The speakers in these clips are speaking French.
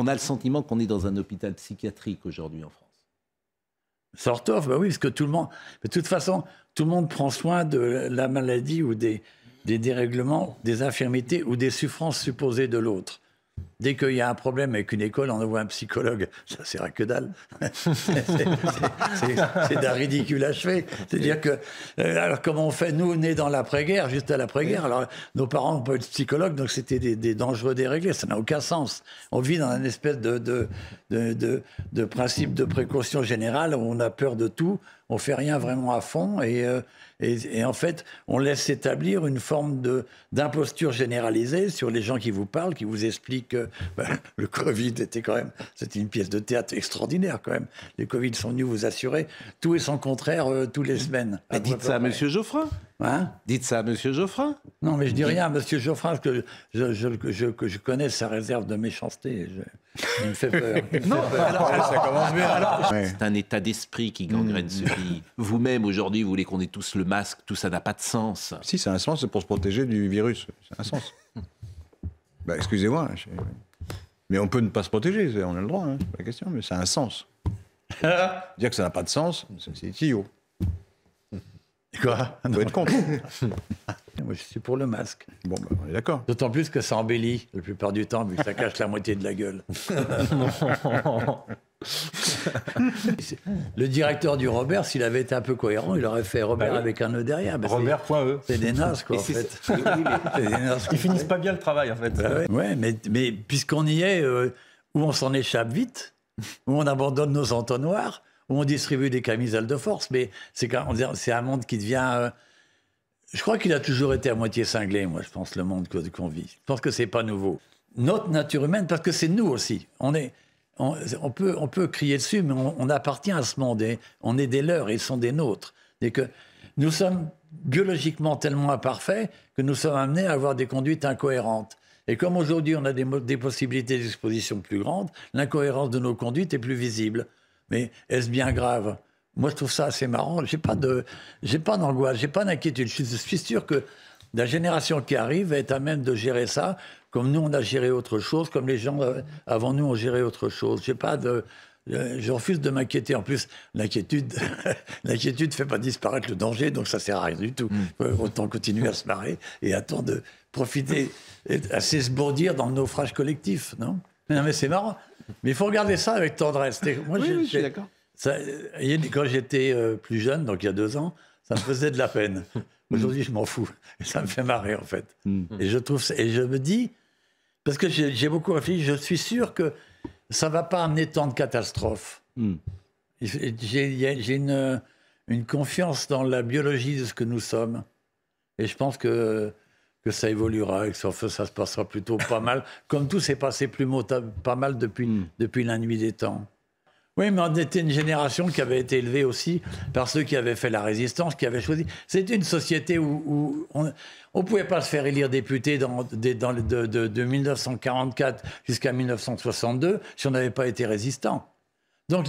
On a le sentiment qu'on est dans un hôpital psychiatrique aujourd'hui en France. Sort of, bah oui, parce que tout le monde, de toute façon, tout le monde prend soin de la maladie ou des, des dérèglements, des infirmités ou des souffrances supposées de l'autre. Dès qu'il y a un problème avec une école, on envoie un psychologue. Ça sert à que dalle. c'est d'un ridicule achevé. C'est-à-dire que, euh, alors comment on fait Nous, nés dans l'après-guerre, juste à l'après-guerre. Alors, nos parents n'ont pas eu de psychologue, donc c'était des, dangereux déréglés. Ça n'a aucun sens. On vit dans un espèce de, de, de, de, principe de précaution générale où on a peur de tout, on fait rien vraiment à fond et, euh, et, en fait on laisse s'établir une forme de d'imposture généralisée sur les gens qui vous parlent, qui vous expliquent euh, bah, le Covid était quand même, c'était une pièce de théâtre extraordinaire quand même. Les Covid sont venus vous assurer tout et son contraire euh, tous les semaines. dites ça à M. Geoffrin. Hein dites ça à M. Geoffrin. Non, mais je dis rien à M. Geoffrin, parce que je, je, je, que je, connais sa réserve de méchanceté. il me fait peur. non, C'est un état d'esprit qui gangrène ce hmm. pays. Vous-même, aujourd'hui, vous voulez qu'on ait tous le masque, tout ça n'a pas de sens. Si, c'est un sens, c'est pour se protéger du virus. c'est un sens. Bah, excusez-moi. Mais on peut ne pas se protéger, on a le droit, hein, c'est pas la question, mais ça a un sens. Dire que ça n'a pas de sens, c'est idiot. Quoi On doit être contre. Moi, je suis pour le masque. Bon, bah, on est d'accord. D'autant plus que ça embellit la plupart du temps, vu que ça cache la moitié de la gueule. le directeur du Robert, s'il avait été un peu cohérent, il aurait fait Robert bah avec un E derrière. Bah, Robert.e. C'est des nasses quoi, en fait. Ils finissent pas bien le travail, en fait. Oui, bah ouais. mais, puisqu'on y est, euh, où on s'en échappe vite, où on abandonne nos entonnoirs, où on distribue des camisoles de force, mais c'est un monde qui devient... Euh, je crois qu'il a toujours été à moitié cinglé, moi, je pense, le monde qu'on vit. Je pense que ce n'est pas nouveau. Notre nature humaine, parce que c'est nous aussi. On peut, crier dessus, mais on, appartient à ce monde. on est des leurs, et ils sont des nôtres. Et que nous sommes biologiquement tellement imparfaits que nous sommes amenés à avoir des conduites incohérentes. Et comme aujourd'hui, on a des possibilités d'exposition plus grandes, l'incohérence de nos conduites est plus visible. Mais est-ce bien grave moi, je trouve ça assez marrant. J'ai pas de, j'ai pas d'angoisse, j'ai pas d'inquiétude. Je suis sûr que la génération qui arrive est à même de gérer ça, comme nous on a géré autre chose, comme les gens euh, avant nous ont géré autre chose. J'ai pas de, euh, je refuse de m'inquiéter. En plus, l'inquiétude, l'inquiétude fait pas disparaître le danger, donc ça sert à rien du tout. Mm. Euh, autant continuer à se marrer et attendre de profiter, à s'esbourdir dans le naufrage collectif, non Non, mais c'est marrant. Mais il faut regarder ça avec tendresse. Moi, oui, je suis d'accord quand j'étais euh, plus jeune, donc il y a deux ans, ça me faisait de la peine. Mm. Aujourd'hui, je m'en fous. ça me fait marrer, en fait. Mm. Et je trouve et je me dis, parce que j'ai beaucoup réfléchi, je suis sûr que ça ne va pas amener tant de catastrophes. Mm. J'ai une, confiance dans la biologie de ce que nous sommes. Et je pense que, ça évoluera et que ça, se passera plutôt pas mal, comme tout s'est passé plus pas mal depuis la nuit des temps. Oui, mais on était une génération qui avait été élevée aussi par ceux qui avaient fait la résistance, qui avaient choisi. C'était une société où, on ne pouvait pas se faire élire député dans, dans, de, de, 1944 jusqu'à 1962 si on n'avait pas été résistant. Donc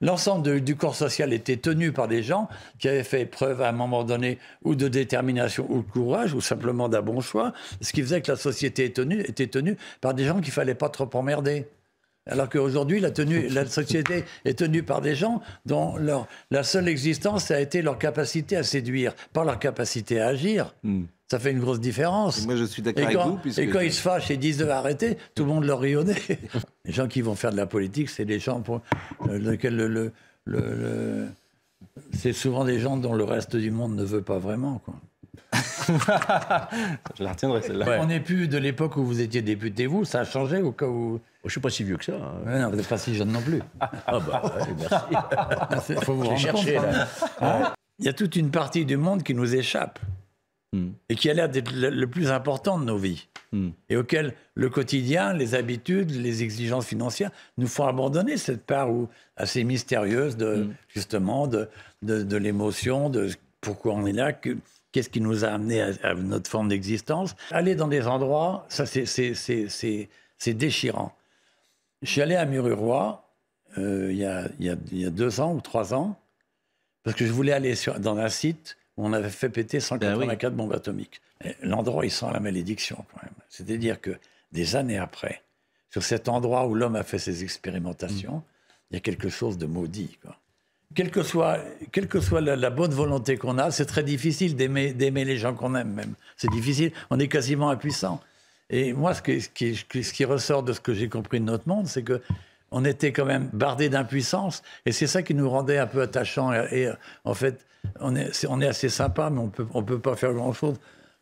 l'ensemble du corps social était tenu par des gens qui avaient fait preuve à un moment donné ou de détermination ou de courage ou simplement d'un bon choix, ce qui faisait que la société était tenue par des gens qu'il fallait pas trop emmerder. Alors qu'aujourd'hui, la, la société est tenue par des gens dont la seule existence a été leur capacité à séduire, pas leur capacité à agir. Hmm. Ça fait une grosse différence. Et moi, je suis d'accord avec vous. Et quand ils se fâchent et disent de arrêter, tout le monde leur rit les gens qui vont faire de la politique, c'est des gens pour euh, lesquels le c'est souvent des gens dont le reste du monde ne veut pas vraiment. Quoi. je la retiendrai celle-là. On n'est plus de l'époque où vous étiez député, vous, ça a changé au cas oh, Je ne suis pas si vieux que ça. Hein. vous n'êtes pas si jeune non plus. ah bah, merci. Il ah, ah, faut vous là. Hein. Il y a toute une partie du monde qui nous échappe hmm. et qui a l'air d'être le, plus important de nos vies hmm. et auquel le quotidien, les habitudes, les exigences financières nous font abandonner cette part assez mystérieuse de, hmm. justement de, de, de l'émotion, de pourquoi on est là, que, Qu'est-ce qui nous a amené à, notre forme d'existence Aller dans des endroits, ça c'est déchirant. Je suis allé à Mururoa euh, il, y a, deux ans ou trois ans, parce que je voulais aller dans un site où on avait fait péter 184 ben bombes atomiques. L'endroit, il sent la malédiction quand même. C'est-à-dire que des années après, sur cet endroit où l'homme a fait ses expérimentations, mmh. il y a quelque chose de maudit. Quoi quelle que soit, que soit la, bonne volonté qu'on a, c'est très difficile d'aimer, les gens qu'on aime même. C'est difficile, on est quasiment impuissant. Et moi, ce qui, ce, qui, ressort de ce que j'ai compris de notre monde, c'est que on était quand même bardé d'impuissance, et c'est ça qui nous rendait un peu attachants. Et, en fait, on est, on est assez sympa, mais on peut, peut pas faire grand-chose.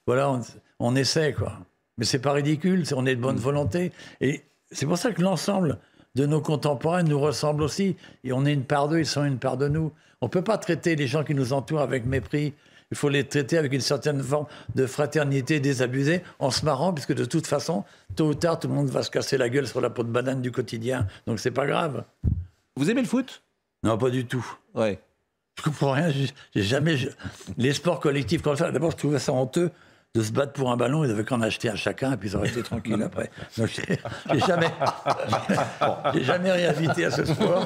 Voilà, on, on, essaie, quoi. Mais c'est pas ridicule, on est de bonne mmh. volonté. Et c'est pour ça que l'ensemble de nos contemporains nous ressemblent aussi. Et on est une part d'eux, ils sont une part de nous. On ne peut pas traiter les gens qui nous entourent avec mépris. Il faut les traiter avec une certaine forme de fraternité désabusée, en se marrant, puisque de toute façon, tôt ou tard, tout le monde va se casser la gueule sur la peau de banane du quotidien. Donc c'est pas grave. Vous aimez le foot Non, pas du tout. Ouais. Je comprends rien. J'ai jamais les sports collectifs comme ça. D'abord, je trouvais ça honteux de se battre pour un ballon, ils avaient qu'en acheter un chacun et puis ils auraient été tranquilles après. Donc j'ai jamais, j'ai jamais réinvité à ce sport.